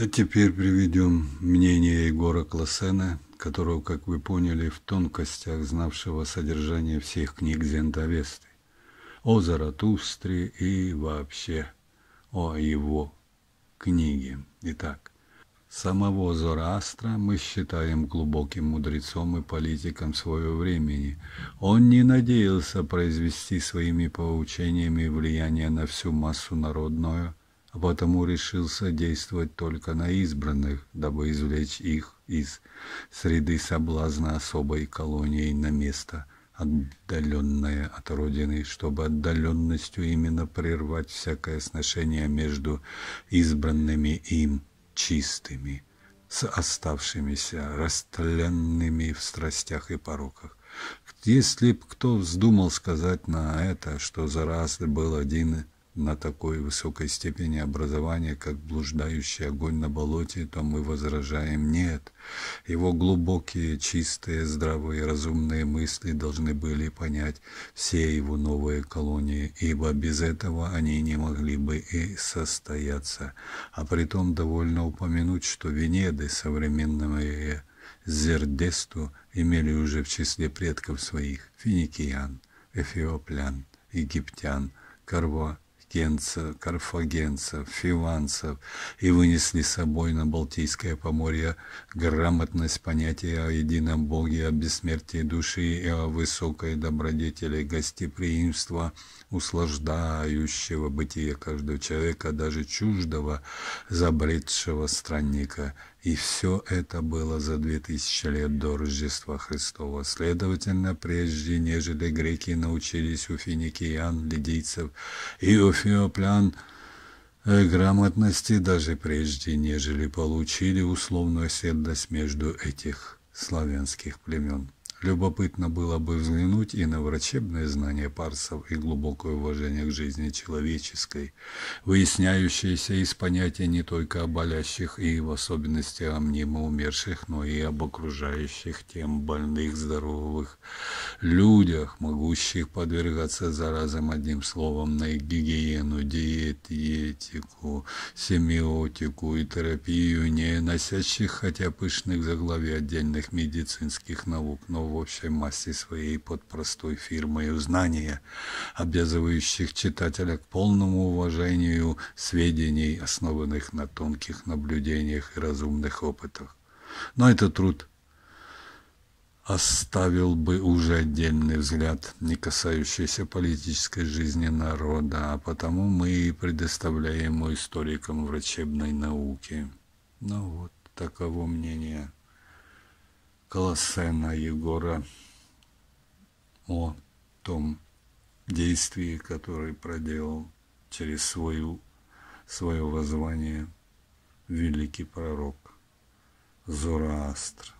А теперь приведем мнение Егора Классена, которого, как вы поняли, в тонкостях знавшего содержание всех книг Зентовесты, о Заратустре и вообще о его книге. Итак, самого Зороастра мы считаем глубоким мудрецом и политиком своего времени. Он не надеялся произвести своими поучениями влияние на всю массу народную, а потому решился действовать только на избранных, дабы извлечь их из среды соблазна особой колонией на место, отдаленное от родины, чтобы отдаленностью именно прервать всякое сношение между избранными им чистыми, с оставшимися растленными в страстях и пороках. Если б кто вздумал сказать на это, что за раз был один на такой высокой степени образования, как блуждающий огонь на болоте, то мы возражаем «нет». Его глубокие, чистые, здравые, разумные мысли должны были понять все его новые колонии, ибо без этого они не могли бы и состояться. А притом довольно упомянуть, что Венеды, современные Зердесту, имели уже в числе предков своих финикиян, эфиоплян, египтян, карво карфагенцев, карфагенцев, фиванцев и вынесли с собой на Балтийское поморье грамотность понятия о едином Боге, о бессмертии души и о высокой добродетели гостеприимства, услаждающего бытие каждого человека, даже чуждого, забредшего странника. И все это было за две тысячи лет до Рождества Христова. Следовательно, прежде нежели греки научились у финикиян, лидийцев и у Феоплан э, грамотности даже прежде, нежели получили условную седлость между этих славянских племен. Любопытно было бы взглянуть и на врачебные знания парсов и глубокое уважение к жизни человеческой, выясняющееся из понятия не только о болящих и в особенности о мнимо умерших, но и об окружающих тем больных, здоровых, людях, могущих подвергаться заразам одним словом на их гигиену, диет, диетику, семиотику и терапию, не носящих хотя пышных заглавий отдельных медицинских наук, но в общей массе своей под простой фирмой знания, обязывающих читателя к полному уважению сведений, основанных на тонких наблюдениях и разумных опытах. Но это труд оставил бы уже отдельный взгляд, не касающийся политической жизни народа, а потому мы и предоставляем его историкам врачебной науки. Ну вот, таково мнение Колосена Егора о том действии, которое проделал через свою, свое воззвание великий пророк Зороастр.